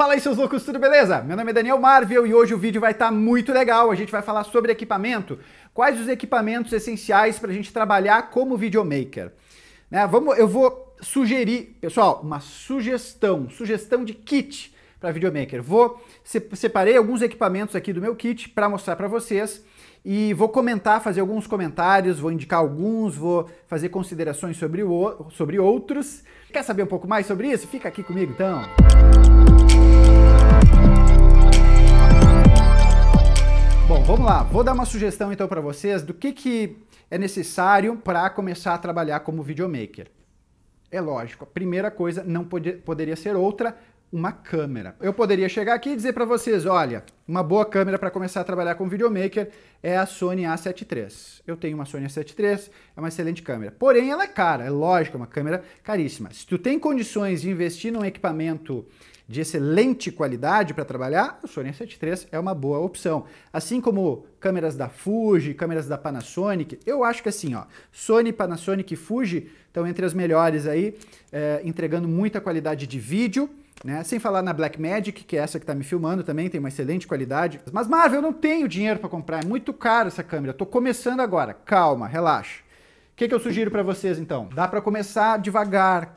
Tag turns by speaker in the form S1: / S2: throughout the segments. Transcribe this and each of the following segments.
S1: Fala aí seus loucos, tudo beleza? Meu nome é Daniel Marvel e hoje o vídeo vai estar tá muito legal. A gente vai falar sobre equipamento, quais os equipamentos essenciais para a gente trabalhar como videomaker. Né? Vamos, eu vou sugerir, pessoal, uma sugestão, sugestão de kit para videomaker. Vou separei alguns equipamentos aqui do meu kit para mostrar para vocês e vou comentar, fazer alguns comentários, vou indicar alguns, vou fazer considerações sobre, o, sobre outros. Quer saber um pouco mais sobre isso? Fica aqui comigo então. Música Bom, vamos lá. Vou dar uma sugestão então para vocês do que, que é necessário para começar a trabalhar como videomaker. É lógico, a primeira coisa não poderia ser outra, uma câmera. Eu poderia chegar aqui e dizer para vocês, olha, uma boa câmera para começar a trabalhar como videomaker é a Sony A7 III. Eu tenho uma Sony A7 III, é uma excelente câmera. Porém, ela é cara, é lógico, é uma câmera caríssima. Se tu tem condições de investir num equipamento de excelente qualidade para trabalhar, o Sony A73 é uma boa opção. Assim como câmeras da Fuji, câmeras da Panasonic, eu acho que assim, ó, Sony, Panasonic e Fuji estão entre as melhores aí, é, entregando muita qualidade de vídeo, né? Sem falar na Blackmagic, que é essa que está me filmando também, tem uma excelente qualidade. Mas Marvel, eu não tenho dinheiro para comprar, é muito caro essa câmera, estou começando agora. Calma, relaxa. O que, que eu sugiro para vocês então? Dá para começar devagar,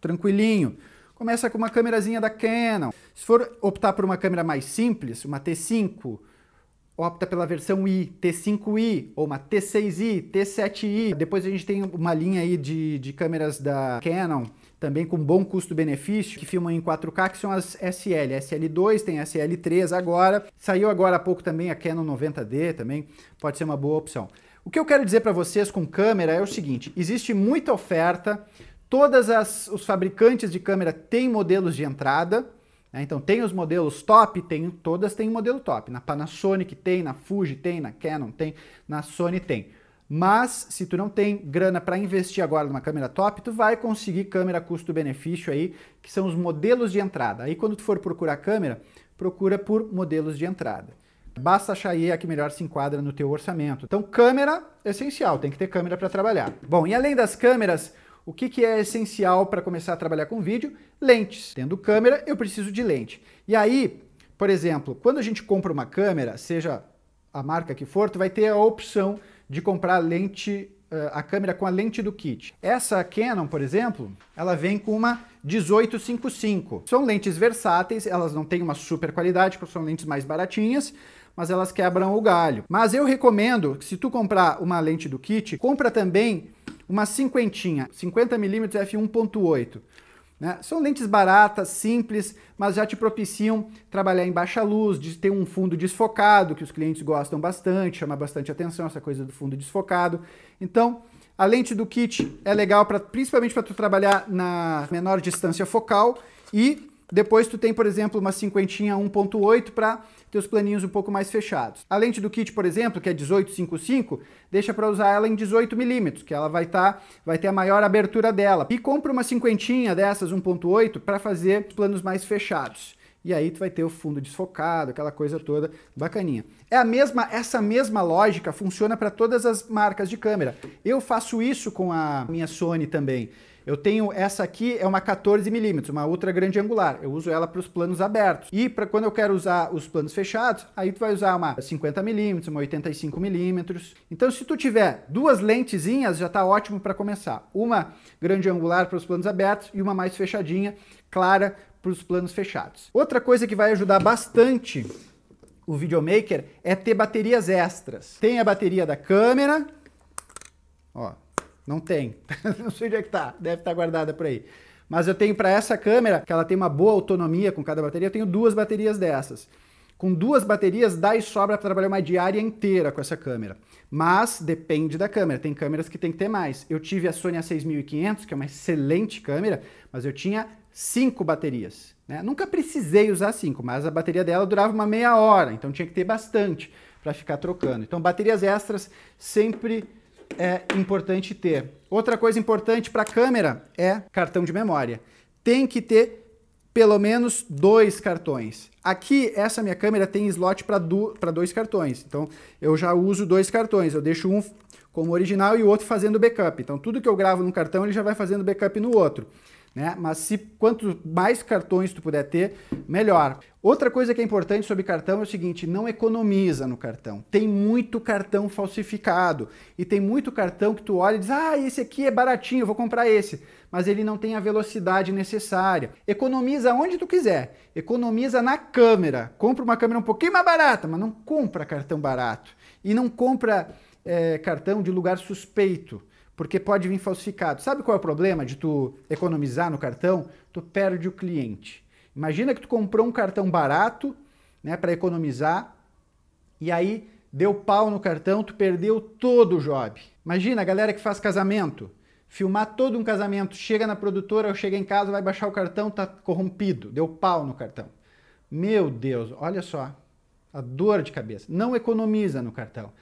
S1: tranquilinho começa com uma câmerazinha da Canon. Se for optar por uma câmera mais simples, uma T5, opta pela versão I, T5i ou uma T6i, T7i. Depois a gente tem uma linha aí de, de câmeras da Canon, também com bom custo-benefício, que filmam em 4K, que são as SL, SL2, tem SL3 agora. Saiu agora há pouco também a Canon 90D também, pode ser uma boa opção. O que eu quero dizer para vocês com câmera é o seguinte, existe muita oferta, Todas as, os fabricantes de câmera têm modelos de entrada, né? então tem os modelos top, tem todas têm um modelo top. Na Panasonic tem, na Fuji tem, na Canon tem, na Sony tem. Mas se tu não tem grana para investir agora numa câmera top, tu vai conseguir câmera custo-benefício aí, que são os modelos de entrada. Aí quando tu for procurar câmera, procura por modelos de entrada. Basta achar aí a que melhor se enquadra no teu orçamento. Então câmera é essencial, tem que ter câmera para trabalhar. Bom, e além das câmeras, o que, que é essencial para começar a trabalhar com vídeo? Lentes. Tendo câmera, eu preciso de lente. E aí, por exemplo, quando a gente compra uma câmera, seja a marca que for, tu vai ter a opção de comprar a lente, eh, a câmera com a lente do kit. Essa Canon, por exemplo, ela vem com uma 1855. São lentes versáteis, elas não têm uma super qualidade, porque são lentes mais baratinhas, mas elas quebram o galho. Mas eu recomendo que se tu comprar uma lente do kit, compra também uma cinquentinha, 50mm f1.8. Né? São lentes baratas, simples, mas já te propiciam trabalhar em baixa luz, de ter um fundo desfocado, que os clientes gostam bastante, chama bastante atenção essa coisa do fundo desfocado. Então, a lente do kit é legal pra, principalmente para tu trabalhar na menor distância focal e depois tu tem, por exemplo, uma cinquentinha 1.8 para teus planinhos um pouco mais fechados. A lente do kit, por exemplo, que é 1855, deixa para usar ela em 18 milímetros, que ela vai estar, tá, vai ter a maior abertura dela. E compra uma cinquentinha dessas 1.8 para fazer planos mais fechados. E aí tu vai ter o fundo desfocado, aquela coisa toda bacaninha. É a mesma, essa mesma lógica funciona para todas as marcas de câmera. Eu faço isso com a minha Sony também. Eu tenho essa aqui, é uma 14mm, uma ultra grande angular. Eu uso ela para os planos abertos. E para quando eu quero usar os planos fechados, aí tu vai usar uma 50mm, uma 85mm. Então se tu tiver duas lentezinhas, já está ótimo para começar. Uma grande angular para os planos abertos e uma mais fechadinha, clara para os planos fechados. Outra coisa que vai ajudar bastante o videomaker é ter baterias extras. Tem a bateria da câmera, ó, não tem. não sei onde é que tá. Deve estar tá guardada por aí. Mas eu tenho para essa câmera, que ela tem uma boa autonomia com cada bateria, eu tenho duas baterias dessas. Com duas baterias dá e sobra para trabalhar uma diária inteira com essa câmera. Mas depende da câmera, tem câmeras que tem que ter mais. Eu tive a Sony A6500, que é uma excelente câmera, mas eu tinha cinco baterias. Né? Nunca precisei usar cinco, mas a bateria dela durava uma meia hora, então tinha que ter bastante para ficar trocando. Então baterias extras sempre é importante ter. Outra coisa importante para a câmera é cartão de memória. Tem que ter pelo menos dois cartões. Aqui, essa minha câmera tem slot para do, dois cartões. Então, eu já uso dois cartões. Eu deixo um como original e o outro fazendo backup. Então, tudo que eu gravo no cartão, ele já vai fazendo backup no outro né? Mas se quanto mais cartões tu puder ter, melhor. Outra coisa que é importante sobre cartão é o seguinte, não economiza no cartão. Tem muito cartão falsificado e tem muito cartão que tu olha e diz: "Ah, esse aqui é baratinho, vou comprar esse", mas ele não tem a velocidade necessária. Economiza onde tu quiser. Economiza na câmera. Compra uma câmera um pouquinho mais barata, mas não compra cartão barato e não compra é, cartão de lugar suspeito porque pode vir falsificado. Sabe qual é o problema de tu economizar no cartão? Tu perde o cliente. Imagina que tu comprou um cartão barato, né, para economizar, e aí deu pau no cartão, tu perdeu todo o job. Imagina a galera que faz casamento, filmar todo um casamento, chega na produtora, ou chega em casa, vai baixar o cartão, tá corrompido, deu pau no cartão. Meu Deus, olha só, a dor de cabeça. Não economiza no cartão.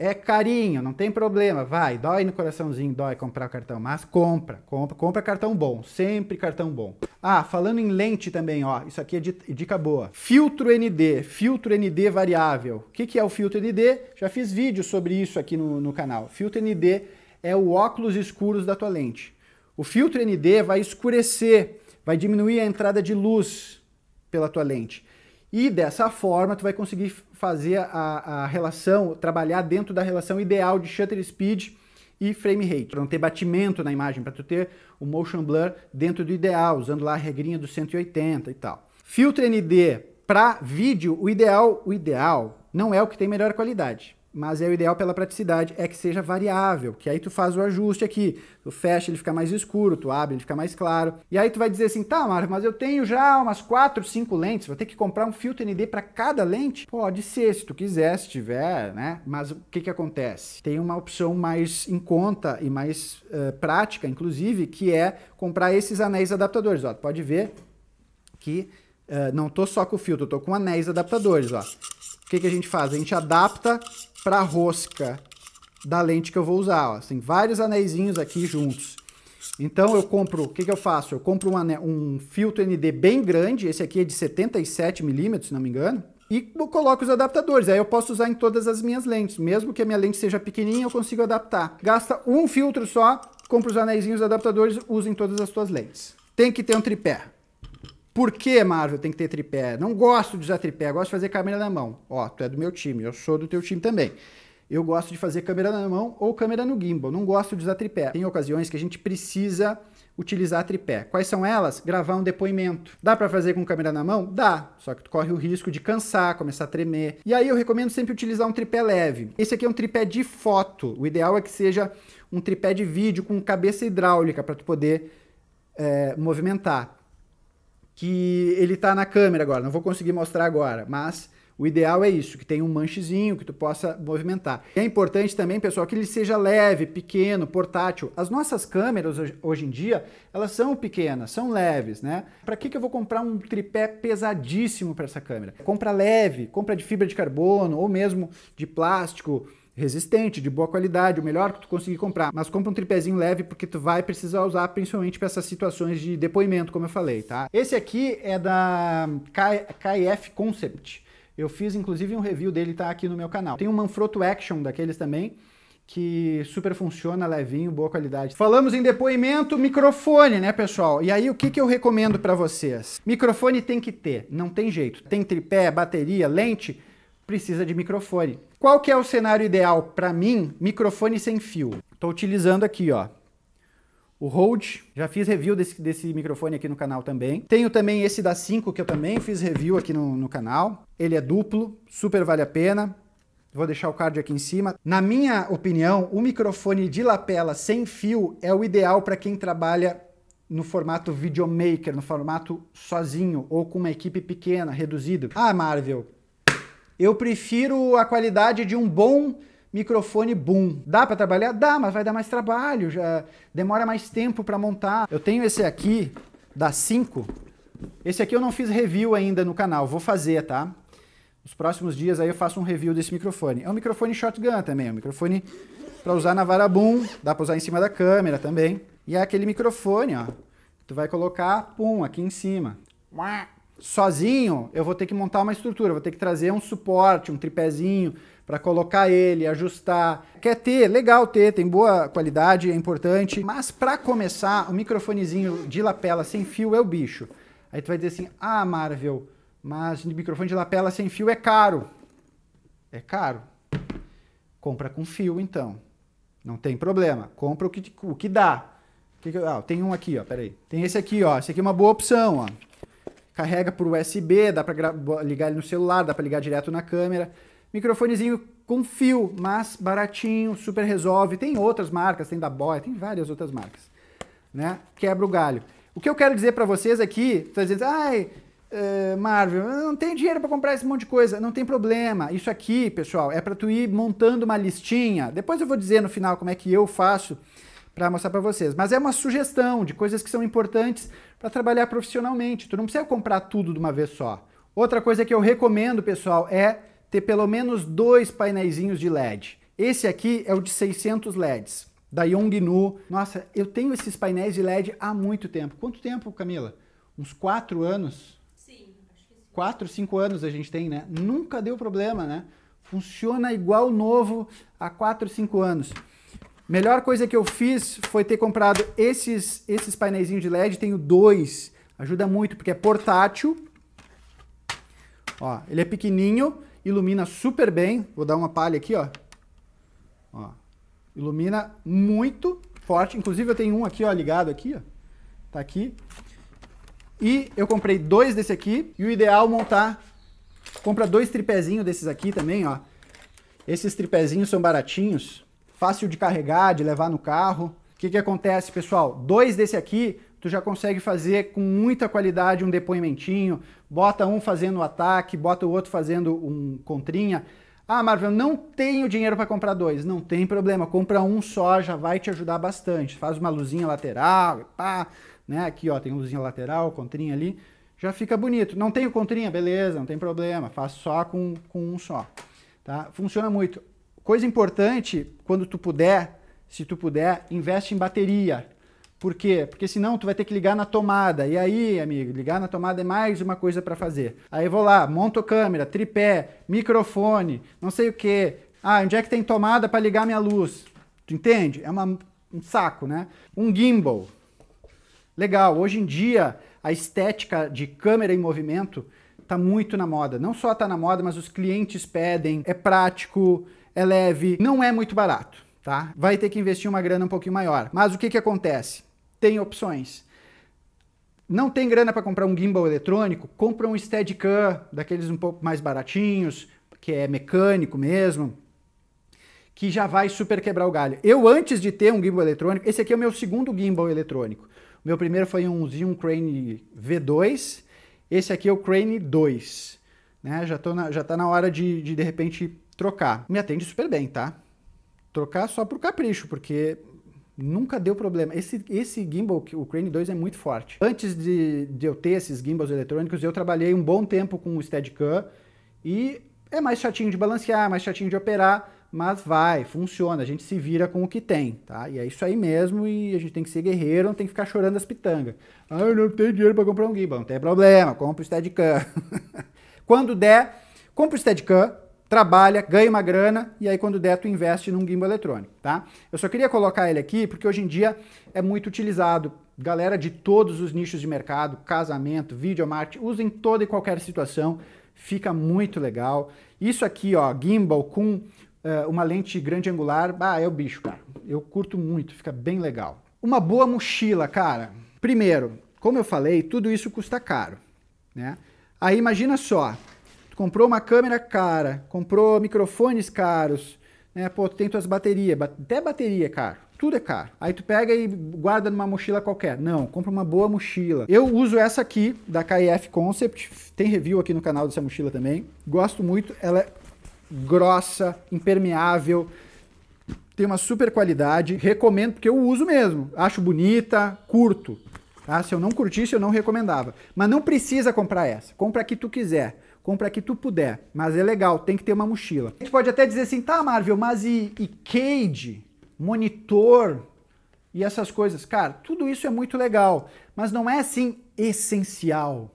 S1: É carinho, não tem problema, vai, dói no coraçãozinho, dói comprar cartão, mas compra, compra, compra cartão bom, sempre cartão bom. Ah, falando em lente também, ó, isso aqui é dica boa. Filtro ND, filtro ND variável. O que, que é o filtro ND? Já fiz vídeo sobre isso aqui no, no canal. Filtro ND é o óculos escuros da tua lente. O filtro ND vai escurecer, vai diminuir a entrada de luz pela tua lente. E dessa forma tu vai conseguir fazer a, a relação, trabalhar dentro da relação ideal de shutter speed e frame rate, para não ter batimento na imagem, para tu ter o motion blur dentro do ideal, usando lá a regrinha dos 180 e tal. Filtro ND para vídeo, o ideal, o ideal não é o que tem melhor qualidade mas é o ideal pela praticidade é que seja variável, que aí tu faz o ajuste aqui, tu fecha, ele fica mais escuro, tu abre, ele fica mais claro. E aí tu vai dizer assim, tá, Marco, mas eu tenho já umas 4, 5 lentes, vou ter que comprar um filtro ND para cada lente? Pode ser, se tu quiser, se tiver, né? Mas o que que acontece? Tem uma opção mais em conta e mais uh, prática, inclusive, que é comprar esses anéis adaptadores, ó. Tu pode ver que uh, não tô só com o filtro, tô com anéis adaptadores, ó o que, que a gente faz? A gente adapta para a rosca da lente que eu vou usar. Ó. Tem assim, vários anéis aqui juntos. Então eu compro, o que, que eu faço? Eu compro um, um filtro ND bem grande, esse aqui é de 77 milímetros, se não me engano, e coloco os adaptadores. Aí eu posso usar em todas as minhas lentes, mesmo que a minha lente seja pequenininha, eu consigo adaptar. Gasta um filtro só, compra os os adaptadores, usa em todas as suas lentes. Tem que ter um tripé. Por que, Marvel, tem que ter tripé? Não gosto de usar tripé, gosto de fazer câmera na mão. Ó, tu é do meu time, eu sou do teu time também. Eu gosto de fazer câmera na mão ou câmera no gimbal, não gosto de usar tripé. Tem ocasiões que a gente precisa utilizar tripé. Quais são elas? Gravar um depoimento. Dá para fazer com câmera na mão? Dá, só que tu corre o risco de cansar, começar a tremer. E aí eu recomendo sempre utilizar um tripé leve. Esse aqui é um tripé de foto. O ideal é que seja um tripé de vídeo com cabeça hidráulica para tu poder é, movimentar que ele tá na câmera agora, não vou conseguir mostrar agora, mas o ideal é isso, que tenha um manchezinho que tu possa movimentar. É importante também, pessoal, que ele seja leve, pequeno, portátil. As nossas câmeras hoje em dia, elas são pequenas, são leves, né? Para que, que eu vou comprar um tripé pesadíssimo para essa câmera? Compra leve, compra de fibra de carbono ou mesmo de plástico, resistente, de boa qualidade, o melhor que tu conseguir comprar. Mas compra um tripézinho leve porque tu vai precisar usar principalmente para essas situações de depoimento, como eu falei, tá? Esse aqui é da KF Concept. Eu fiz inclusive um review dele, tá aqui no meu canal. Tem um Manfrotto Action daqueles também, que super funciona, levinho, boa qualidade. Falamos em depoimento, microfone, né, pessoal? E aí, o que, que eu recomendo para vocês? Microfone tem que ter, não tem jeito. Tem tripé, bateria, lente, precisa de microfone. Qual que é o cenário ideal para mim? Microfone sem fio. Estou utilizando aqui, ó, o Rode, já fiz review desse, desse microfone aqui no canal também. Tenho também esse da 5 que eu também fiz review aqui no, no canal. Ele é duplo, super vale a pena. Vou deixar o card aqui em cima. Na minha opinião, o microfone de lapela sem fio é o ideal para quem trabalha no formato videomaker, no formato sozinho ou com uma equipe pequena, reduzida. Ah, Marvel, eu prefiro a qualidade de um bom microfone boom. Dá para trabalhar? Dá, mas vai dar mais trabalho, já demora mais tempo para montar. Eu tenho esse aqui da 5. Esse aqui eu não fiz review ainda no canal, vou fazer, tá? Nos próximos dias aí eu faço um review desse microfone. É um microfone shotgun também, é um microfone para usar na vara boom, dá para usar em cima da câmera também. E é aquele microfone, ó. Tu vai colocar, pum, aqui em cima sozinho, eu vou ter que montar uma estrutura, vou ter que trazer um suporte, um tripézinho para colocar ele, ajustar. Quer ter, legal ter, tem boa qualidade, é importante. Mas para começar, o microfonezinho de lapela sem fio é o bicho. Aí tu vai dizer assim: "Ah, Marvel, mas microfone de lapela sem fio é caro". É caro. Compra com fio então. Não tem problema. Compra o que o que dá. Ah, tem um aqui, ó, peraí. Tem esse aqui, ó. Esse aqui é uma boa opção, ó carrega por USB, dá para ligar ele no celular, dá para ligar direto na câmera. Microfonezinho com fio, mas baratinho, super resolve. Tem outras marcas, tem da Boy, tem várias outras marcas. Né? Quebra o galho. O que eu quero dizer para vocês aqui, tá dizendo, ai, uh, Marvel, eu não tenho dinheiro para comprar esse monte de coisa. Não tem problema. Isso aqui, pessoal, é para tu ir montando uma listinha. Depois eu vou dizer no final como é que eu faço para mostrar para vocês. Mas é uma sugestão de coisas que são importantes para trabalhar profissionalmente. Tu não precisa comprar tudo de uma vez só. Outra coisa que eu recomendo, pessoal, é ter pelo menos dois painéis de LED. Esse aqui é o de 600 LEDs, da Yongnu. Nossa, eu tenho esses painéis de LED há muito tempo. Quanto tempo, Camila? Uns quatro anos? Sim, acho que sim. Quatro, cinco anos a gente tem, né? Nunca deu problema, né? Funciona igual novo há quatro, cinco anos. Melhor coisa que eu fiz foi ter comprado esses, esses painéis de LED. Tenho dois. Ajuda muito porque é portátil. Ó, ele é pequenininho, ilumina super bem. Vou dar uma palha aqui, ó. ó. Ilumina muito forte. Inclusive eu tenho um aqui, ó, ligado aqui, ó. Tá aqui. E eu comprei dois desse aqui. E o ideal é montar... Compra dois tripézinhos desses aqui também, ó. Esses tripézinhos são baratinhos fácil de carregar, de levar no carro. O que, que acontece, pessoal? Dois desse aqui, tu já consegue fazer com muita qualidade um depoimentinho, bota um fazendo o ataque, bota o outro fazendo um contrinha. Ah, Marvel, não tenho dinheiro para comprar dois. Não tem problema, compra um só, já vai te ajudar bastante. Faz uma luzinha lateral, pá, né? Aqui, ó, tem luzinha lateral, contrinha ali. Já fica bonito. Não tenho contrinha? Beleza, não tem problema. Faço só com, com um só. Tá? Funciona muito. Coisa importante, quando tu puder, se tu puder, investe em bateria. Por quê? Porque senão tu vai ter que ligar na tomada. E aí, amigo, ligar na tomada é mais uma coisa para fazer. Aí vou lá, monto câmera, tripé, microfone, não sei o que. Ah, onde é que tem tomada para ligar minha luz? Tu entende? É uma, um saco, né? Um gimbal. Legal, hoje em dia a estética de câmera em movimento tá muito na moda. Não só tá na moda, mas os clientes pedem, é prático, é leve, não é muito barato, tá? Vai ter que investir uma grana um pouquinho maior. Mas o que, que acontece? Tem opções. Não tem grana para comprar um gimbal eletrônico? Compra um Steadicam, daqueles um pouco mais baratinhos, que é mecânico mesmo, que já vai super quebrar o galho. Eu, antes de ter um gimbal eletrônico, esse aqui é o meu segundo gimbal eletrônico. O meu primeiro foi um Zoom Crane V2, esse aqui é o Crane 2. Né? Já, está na, tá na hora de, de, de repente, trocar. Me atende super bem, tá? Trocar só por capricho, porque nunca deu problema. Esse, esse gimbal, o Crane 2, é muito forte. Antes de, de, eu ter esses gimbals eletrônicos, eu trabalhei um bom tempo com o Steadicam e é mais chatinho de balancear, mais chatinho de operar, mas vai, funciona, a gente se vira com o que tem, tá? E é isso aí mesmo e a gente tem que ser guerreiro, não tem que ficar chorando as pitangas. Ah, eu não tenho dinheiro para comprar um gimbal. Não tem problema, compra o Steadicam. Quando der, compra o Steadicam, trabalha, ganha uma grana e aí quando der tu investe num gimbal eletrônico, tá? Eu só queria colocar ele aqui porque hoje em dia é muito utilizado. Galera de todos os nichos de mercado, casamento, videomarketing, usa em toda e qualquer situação, fica muito legal. Isso aqui, ó, gimbal com uh, uma lente grande angular, ah, é o bicho, cara. Eu curto muito, fica bem legal. Uma boa mochila, cara. Primeiro, como eu falei, tudo isso custa caro, né? Aí imagina só, comprou uma câmera cara, comprou microfones caros, né? Pô, tu tem tuas baterias, até bateria é caro. Tudo é caro. Aí tu pega e guarda numa mochila qualquer. Não, compra uma boa mochila. Eu uso essa aqui, da KF Concept. Tem review aqui no canal dessa mochila também. Gosto muito. Ela é grossa, impermeável. Tem uma super qualidade. Recomendo, porque eu uso mesmo. Acho bonita, curto. Tá? Se eu não curtisse, eu não recomendava. Mas não precisa comprar essa. Compra a que tu quiser compra que tu puder. Mas é legal, tem que ter uma mochila. A gente pode até dizer assim, tá, Marvel, mas e, e cage, monitor e essas coisas? Cara, tudo isso é muito legal, mas não é assim essencial.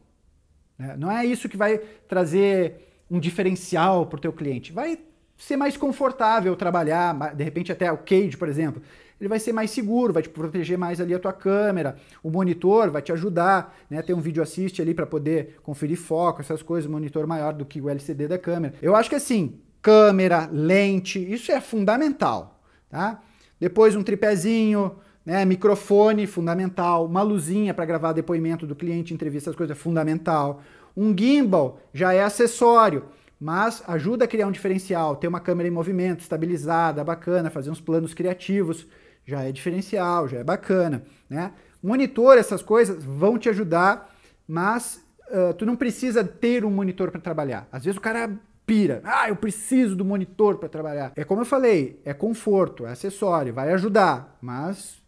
S1: Né? Não é isso que vai trazer um diferencial para o teu cliente. Vai ser mais confortável trabalhar, de repente até o cage, por exemplo ele vai ser mais seguro, vai te proteger mais ali a tua câmera, o monitor vai te ajudar, né? Ter um vídeo assist ali para poder conferir foco, essas coisas, monitor maior do que o LCD da câmera. Eu acho que assim, câmera, lente, isso é fundamental, tá? Depois um tripézinho, né? Microfone, fundamental, uma luzinha para gravar depoimento do cliente, entrevista, as coisas, é fundamental. Um gimbal já é acessório mas ajuda a criar um diferencial, ter uma câmera em movimento, estabilizada, bacana, fazer uns planos criativos já é diferencial, já é bacana, né? Monitor, essas coisas vão te ajudar, mas uh, tu não precisa ter um monitor para trabalhar. Às vezes o cara pira, ah, eu preciso do monitor para trabalhar. É como eu falei, é conforto, é acessório, vai ajudar, mas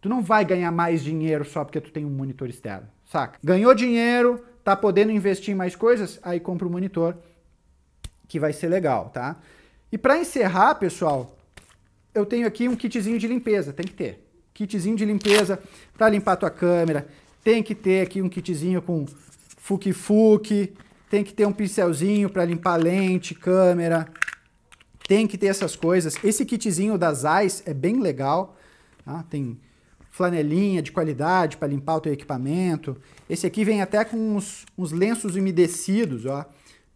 S1: tu não vai ganhar mais dinheiro só porque tu tem um monitor externo, saca? Ganhou dinheiro, tá podendo investir em mais coisas, aí compra o um monitor que vai ser legal, tá? E para encerrar, pessoal, eu tenho aqui um kitzinho de limpeza, tem que ter. Kitzinho de limpeza para limpar a tua câmera, tem que ter aqui um kitzinho com fuque-fuque, tem que ter um pincelzinho para limpar lente, câmera, tem que ter essas coisas. Esse kitzinho das AIS é bem legal, tá? tem flanelinha de qualidade para limpar o teu equipamento. Esse aqui vem até com uns, uns lenços umedecidos, ó,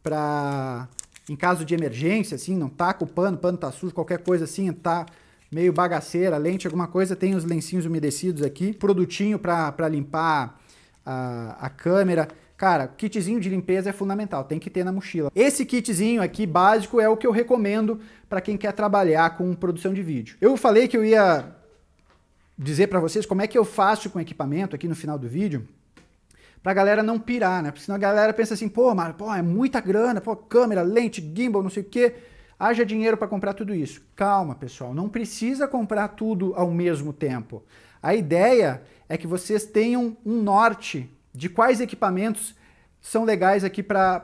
S1: para em caso de emergência, assim, não tá com o pano, o pano tá sujo, qualquer coisa assim, tá meio bagaceira, lente, alguma coisa, tem os lencinhos umedecidos aqui, produtinho para limpar a, a câmera. Cara, kitzinho de limpeza é fundamental, tem que ter na mochila. Esse kitzinho aqui básico é o que eu recomendo para quem quer trabalhar com produção de vídeo. Eu falei que eu ia dizer para vocês como é que eu faço com equipamento aqui no final do vídeo pra galera não pirar, né? Porque senão a galera pensa assim, pô, Marvel, pô, é muita grana, pô, câmera, lente, gimbal, não sei o quê. Haja dinheiro para comprar tudo isso. Calma, pessoal, não precisa comprar tudo ao mesmo tempo. A ideia é que vocês tenham um norte de quais equipamentos são legais aqui para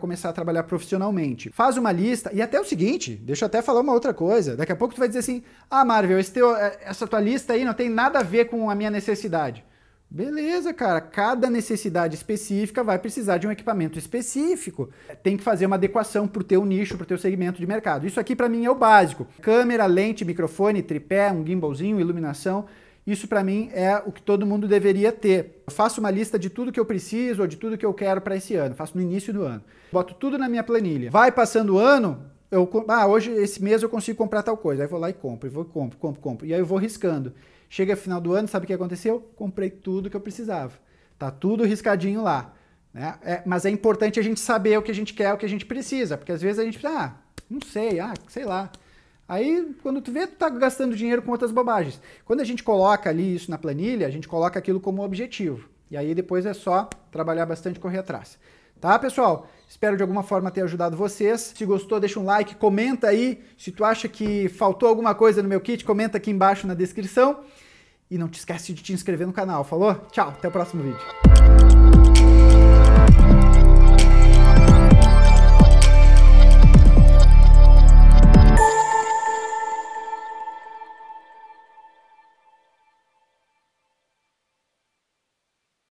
S1: começar a trabalhar profissionalmente. Faz uma lista e até o seguinte, deixa eu até falar uma outra coisa. Daqui a pouco tu vai dizer assim: "Ah, Marvel, teu, eh, essa tua lista aí não tem nada a ver com a minha necessidade". Beleza, cara. Cada necessidade específica vai precisar de um equipamento específico. Tem que fazer uma adequação para o teu nicho, para o teu segmento de mercado. Isso aqui para mim é o básico. Câmera, lente, microfone, tripé, um gimbalzinho, iluminação. Isso para mim é o que todo mundo deveria ter. Eu faço uma lista de tudo que eu preciso ou de tudo que eu quero para esse ano. Faço no início do ano. Boto tudo na minha planilha. Vai passando o ano, eu ah, hoje esse mês eu consigo comprar tal coisa. Aí vou lá e compro, vou compro, compro, compro. E aí eu vou riscando. Chega final do ano, sabe o que aconteceu? Comprei tudo que eu precisava. Tá tudo riscadinho lá. Né? É, mas é importante a gente saber o que a gente quer, o que a gente precisa, porque às vezes a gente pensa, ah, não sei, ah, sei lá. Aí, quando tu vê, tu tá gastando dinheiro com outras bobagens. Quando a gente coloca ali isso na planilha, a gente coloca aquilo como objetivo. E aí depois é só trabalhar bastante e correr atrás. Tá, pessoal? Espero de alguma forma ter ajudado vocês. Se gostou, deixa um like, comenta aí. Se tu acha que faltou alguma coisa no meu kit, comenta aqui embaixo na descrição. E não te esquece de te inscrever no canal, falou? Tchau, até o próximo vídeo.